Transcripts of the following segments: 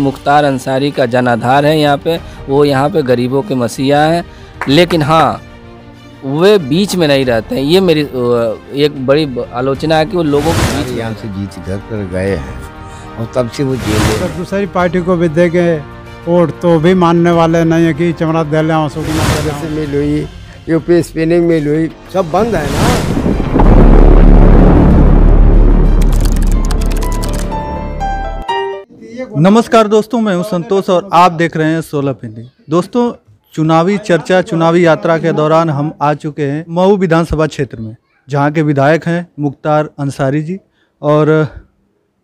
मुख्तार अंसारी का जनाधार है यहाँ पे वो यहाँ पे गरीबों के मसीहा हैं लेकिन हाँ वे बीच में नहीं रहते हैं ये मेरी एक बड़ी आलोचना है कि वो लोगों के बीच यहाँ से जीत घर कर गए हैं और तब से वो जेल दूसरी पार्टी को भी दे गए और तो भी मानने वाले नहीं है कि चमड़ा दे लें में लोई यूपी स्पिनिंग मिल हुई सब बंद है ना नमस्कार दोस्तों मैं हूं संतोष और आप देख रहे हैं सोलह पिंडी दोस्तों चुनावी चर्चा चुनावी यात्रा के दौरान हम आ चुके हैं मऊ विधानसभा क्षेत्र में जहां के विधायक हैं मुख्तार अंसारी जी और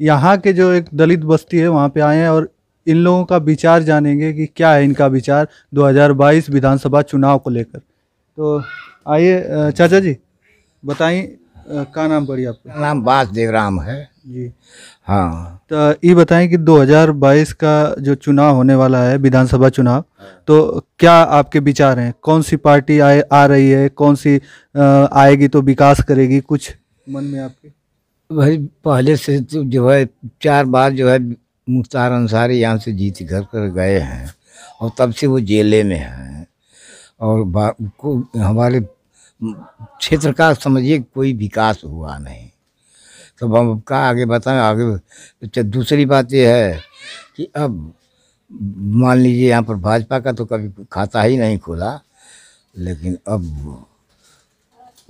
यहां के जो एक दलित बस्ती है वहां पे आए हैं और इन लोगों का विचार जानेंगे कि क्या है इनका विचार 2022 विधानसभा चुनाव को लेकर तो आइए चाचा जी बताइए का नाम पड़ी आपका नाम बास देवराम है जी हाँ तो ये बताएं कि 2022 का जो चुनाव होने वाला है विधानसभा चुनाव हाँ। तो क्या आपके विचार हैं कौन सी पार्टी आए आ रही है कौन सी आ, आएगी तो विकास करेगी कुछ मन में आपके भाई पहले से तो जो है चार बार जो है मुख्तार अंसारी यहाँ से जीत घर कर गए हैं और तब से वो जेले में हैं और को हमारे क्षेत्र का समझिए कोई विकास हुआ नहीं तो हम अब कहाँ आगे बताएं आगे अच्छा, दूसरी बात यह है कि अब मान लीजिए यहाँ पर भाजपा का तो कभी खाता ही नहीं खोला लेकिन अब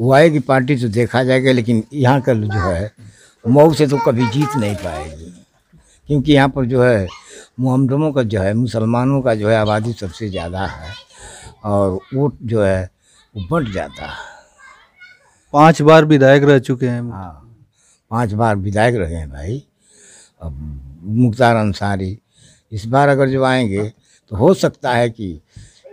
वो आएगी पार्टी तो देखा जाएगा लेकिन यहाँ का जो है मऊ से तो कभी जीत नहीं पाएगी क्योंकि यहाँ पर जो है मुहमदमों का जो है मुसलमानों का जो है आबादी सबसे ज़्यादा है और वोट जो है वो बढ़ जाता है पाँच बार विधायक रह चुके हैं हाँ पांच बार विधायक रहे हैं भाई अब मुख्तार अंसारी इस बार अगर जो आएंगे तो हो सकता है कि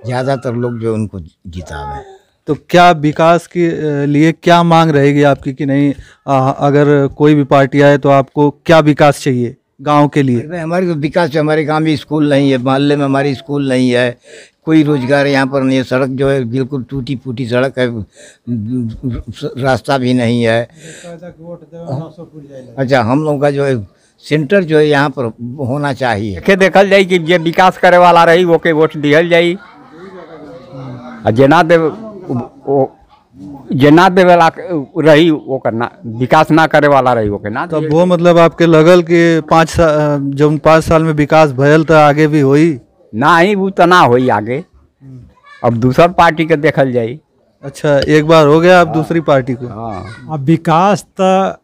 ज़्यादातर लोग जो उनको जितावें तो क्या विकास के लिए क्या मांग रहेगी आपकी कि नहीं आ, अगर कोई भी पार्टी आए तो आपको क्या विकास चाहिए गांव के लिए हमारे तो विकास हमारे गांव में स्कूल नहीं है मोहल्ले में हमारी स्कूल नहीं है कोई रोजगार यहाँ पर नहीं है सड़क जो है बिल्कुल टूटी फूटी सड़क है रास्ता भी नहीं है अच्छा हम लोग का जो है सेंटर जो है यहाँ पर होना चाहिए के देखल जाए कि जो विकास करे वाला रही वो के वोट दिया जाए जेना दे जे ना देवे रही वो करना विकास ना करे वाला रही वो के ना तो वो मतलब आपके लगल कि पाँच साल जब पाँच साल में विकास भयल तो आगे भी होई ना ही वो तो ना हो आगे अब दूसर पार्टी के देखल जाए अच्छा एक बार हो गया अब हाँ। दूसरी पार्टी को हाँ। अब विकास तो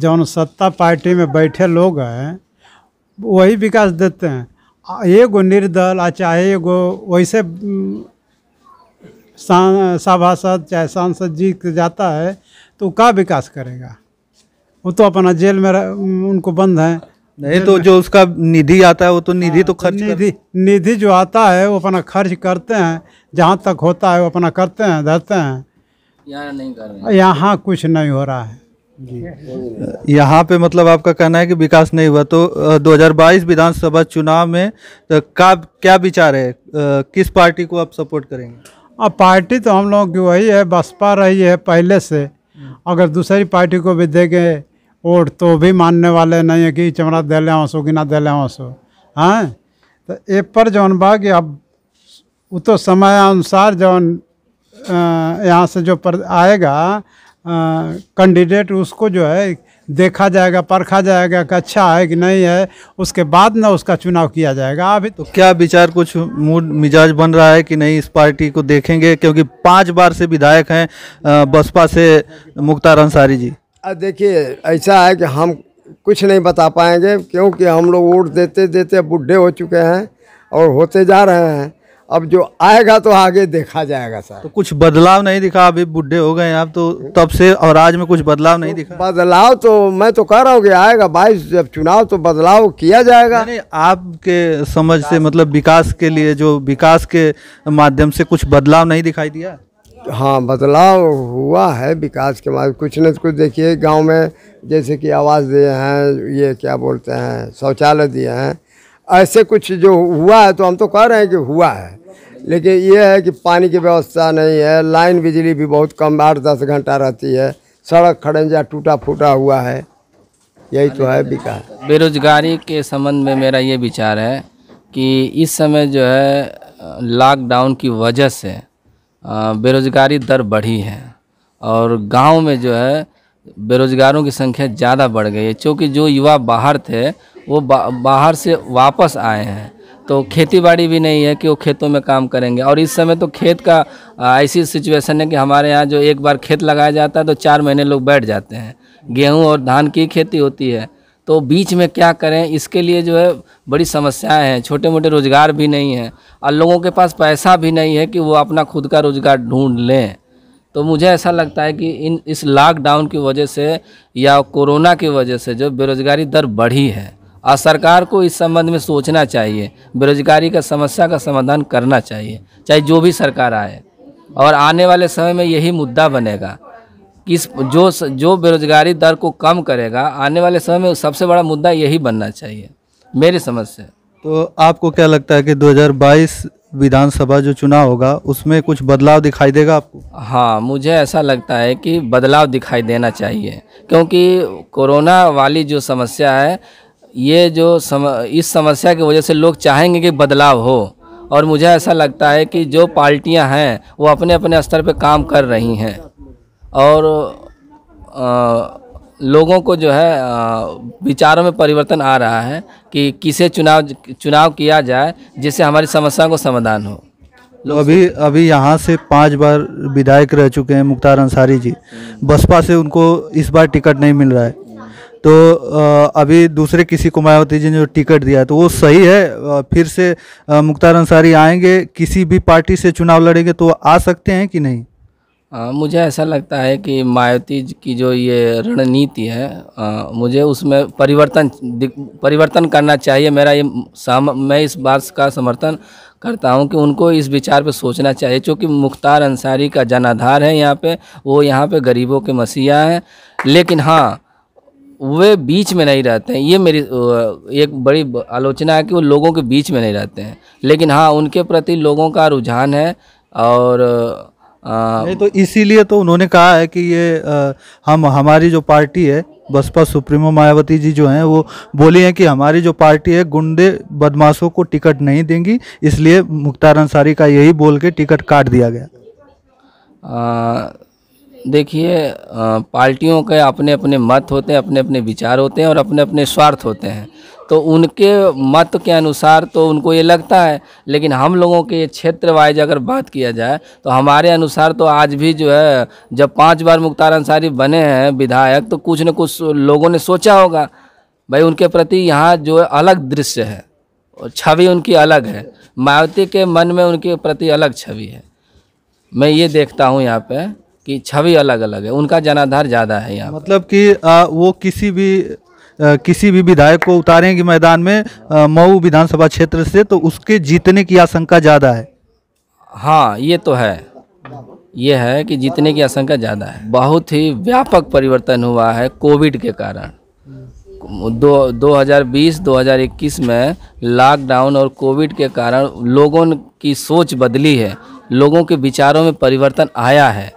जौन सत्ता पार्टी में बैठे लोग हैं वही विकास देते हैं एगो निर्दल आ चाहे एगो वैसे सभासद चाहे सांसद जी जाता है तो का विकास करेगा वो तो अपना जेल में उनको बंद है नहीं तो जो उसका निधि आता है वो तो निधि तो खर्च निधि निधि जो आता है वो अपना खर्च करते हैं जहाँ तक होता है वो अपना करते हैं धरते हैं यहाँ कुछ नहीं हो रहा है यहाँ पे मतलब आपका कहना है कि विकास नहीं हुआ तो 2022 विधानसभा चुनाव में तो का क्या विचार है किस पार्टी को आप सपोर्ट करेंगे अब पार्टी तो हम लोगों की वही है बसपा रही है पहले से अगर दूसरी पार्टी को भी देंगे वोट तो भी मानने वाले नहीं है कि चमड़ा दे लें हंसो कि ना दे लें हंसो हाँ तो एक पर जौन बा कि अब वो तो समय अनुसार जौन यहाँ से जो पर आएगा कैंडिडेट उसको जो है देखा जाएगा परखा जाएगा कि अच्छा है कि नहीं है उसके बाद ना उसका चुनाव किया जाएगा अभी तो क्या विचार कुछ मूड मिजाज बन रहा है कि नहीं इस पार्टी को देखेंगे क्योंकि पाँच बार से विधायक हैं बसपा से मुख्तार अंसारी जी देखिए ऐसा है कि हम कुछ नहीं बता पाएंगे क्योंकि हम लोग वोट देते देते बुढ़े हो चुके हैं और होते जा रहे हैं अब जो आएगा तो आगे देखा जाएगा सर तो कुछ बदलाव नहीं दिखा अभी बुढ़े हो गए आप तो तब से और आज में कुछ बदलाव नहीं दिखा बदलाव तो मैं तो कह रहा हूँ कि आएगा बाईस जब चुनाव तो बदलाव किया जाएगा नहीं आपके समझ से मतलब विकास के लिए जो विकास के माध्यम से कुछ बदलाव नहीं दिखाई दिया हाँ बदलाव हुआ है विकास के माध्यम कुछ न कुछ देखिए गाँव में जैसे कि आवाज़ दिए हैं ये क्या बोलते हैं शौचालय दिए हैं ऐसे कुछ जो हुआ है तो हम तो कह रहे हैं कि हुआ है लेकिन ये है कि पानी की व्यवस्था नहीं है लाइन बिजली भी बहुत कम आठ दस घंटा रहती है सड़क खड़ंजा टूटा फूटा हुआ है यही तो है विकास बेरोजगारी के संबंध में मेरा ये विचार है कि इस समय जो है लॉकडाउन की वजह से बेरोजगारी दर बढ़ी है और गांव में जो है बेरोजगारों की संख्या ज़्यादा बढ़ गई है क्योंकि जो युवा बाहर थे वो बा, बाहर से वापस आए हैं तो खेतीबाड़ी भी नहीं है कि वो खेतों में काम करेंगे और इस समय तो खेत का ऐसी सिचुएशन है कि हमारे यहाँ जो एक बार खेत लगाया जाता है तो चार महीने लोग बैठ जाते हैं गेहूँ और धान की खेती होती है तो बीच में क्या करें इसके लिए जो है बड़ी समस्याएं हैं छोटे मोटे रोज़गार भी नहीं हैं और लोगों के पास पैसा भी नहीं है कि वो अपना खुद का रोज़गार ढूंढ लें तो मुझे ऐसा लगता है कि इन इस लॉकडाउन की वजह से या कोरोना की वजह से जो बेरोज़गारी दर बढ़ी है और सरकार को इस संबंध में सोचना चाहिए बेरोजगारी का समस्या का समाधान करना चाहिए चाहे जो भी सरकार आए और आने वाले समय में यही मुद्दा बनेगा कि जो जो बेरोजगारी दर को कम करेगा आने वाले समय में सबसे बड़ा मुद्दा यही बनना चाहिए मेरी समझ से तो आपको क्या लगता है कि 2022 विधानसभा जो चुनाव होगा उसमें कुछ बदलाव दिखाई देगा आपको हाँ मुझे ऐसा लगता है कि बदलाव दिखाई देना चाहिए क्योंकि कोरोना वाली जो समस्या है ये जो सम, इस समस्या की वजह से लोग चाहेंगे कि बदलाव हो और मुझे ऐसा लगता है कि जो पार्टियां हैं वो अपने अपने स्तर पे काम कर रही हैं और आ, लोगों को जो है विचारों में परिवर्तन आ रहा है कि किसे चुनाव चुनाव किया जाए जिससे हमारी समस्या को समाधान हो अभी अभी यहाँ से पांच बार विधायक रह चुके हैं मुख्तार अंसारी जी बसपा से उनको इस बार टिकट नहीं मिल रहा है तो अभी दूसरे किसी को मायावती जी ने जो टिकट दिया तो वो सही है फिर से मुख्तार अंसारी आएंगे किसी भी पार्टी से चुनाव लड़ेंगे तो आ सकते हैं कि नहीं आ, मुझे ऐसा लगता है कि मायावती की जो ये रणनीति है आ, मुझे उसमें परिवर्तन परिवर्तन करना चाहिए मेरा ये साम मैं इस बात का समर्थन करता हूँ कि उनको इस विचार पर सोचना चाहिए क्योंकि मुख्तार अंसारी का जनाधार है यहाँ पे वो यहाँ पे गरीबों के मसीहा हैं लेकिन हाँ वे बीच में नहीं रहते हैं ये मेरी एक बड़ी आलोचना है कि वो लोगों के बीच में नहीं रहते हैं लेकिन हाँ उनके प्रति लोगों का रुझान है और आ, नहीं तो इसीलिए तो उन्होंने कहा है कि ये आ, हम हमारी जो पार्टी है बसपा सुप्रीमो मायावती जी जो हैं वो बोली हैं कि हमारी जो पार्टी है गुंडे बदमाशों को टिकट नहीं देंगी इसलिए मुख्तार अंसारी का यही बोल के टिकट काट दिया गया आ, देखिए पार्टियों के अपने अपने मत होते हैं अपने अपने विचार होते हैं और अपने अपने स्वार्थ होते हैं तो उनके मत के अनुसार तो उनको ये लगता है लेकिन हम लोगों के क्षेत्र वाइज अगर बात किया जाए तो हमारे अनुसार तो आज भी जो है जब पांच बार मुख्तार अंसारी बने हैं विधायक तो कुछ न कुछ लोगों ने सोचा होगा भाई उनके प्रति यहाँ जो अलग दृश्य है और छवि उनकी अलग है मायावती के मन में उनके प्रति अलग छवि है मैं ये देखता हूँ यहाँ पर की छवि अलग अलग है उनका जनाधार ज़्यादा है यहाँ मतलब कि आ, वो किसी भी आ, किसी भी विधायक को उतारेंगे मैदान में मऊ विधानसभा क्षेत्र से तो उसके जीतने की आशंका ज़्यादा है हाँ ये तो है ये है कि जीतने की आशंका ज़्यादा है बहुत ही व्यापक परिवर्तन हुआ है कोविड के कारण दो दो 2021 में लॉकडाउन और कोविड के कारण लोगों की सोच बदली है लोगों के विचारों में परिवर्तन आया है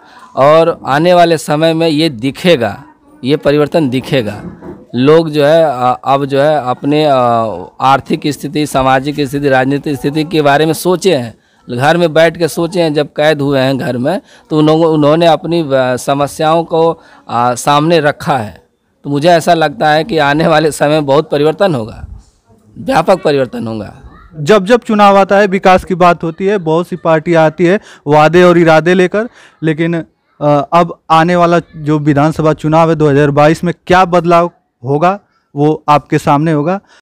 और आने वाले समय में ये दिखेगा ये परिवर्तन दिखेगा लोग जो है अब जो है अपने आर्थिक स्थिति सामाजिक स्थिति राजनीतिक स्थिति के बारे में सोचे हैं घर में बैठ के सोचे हैं जब कैद हुए हैं घर में तो उन्होंने अपनी समस्याओं को आ, सामने रखा है तो मुझे ऐसा लगता है कि आने वाले समय बहुत परिवर्तन होगा व्यापक परिवर्तन होगा जब जब चुनाव आता है विकास की बात होती है बहुत सी पार्टियाँ आती है वादे और इरादे लेकर लेकिन अब आने वाला जो विधानसभा चुनाव है 2022 में क्या बदलाव होगा वो आपके सामने होगा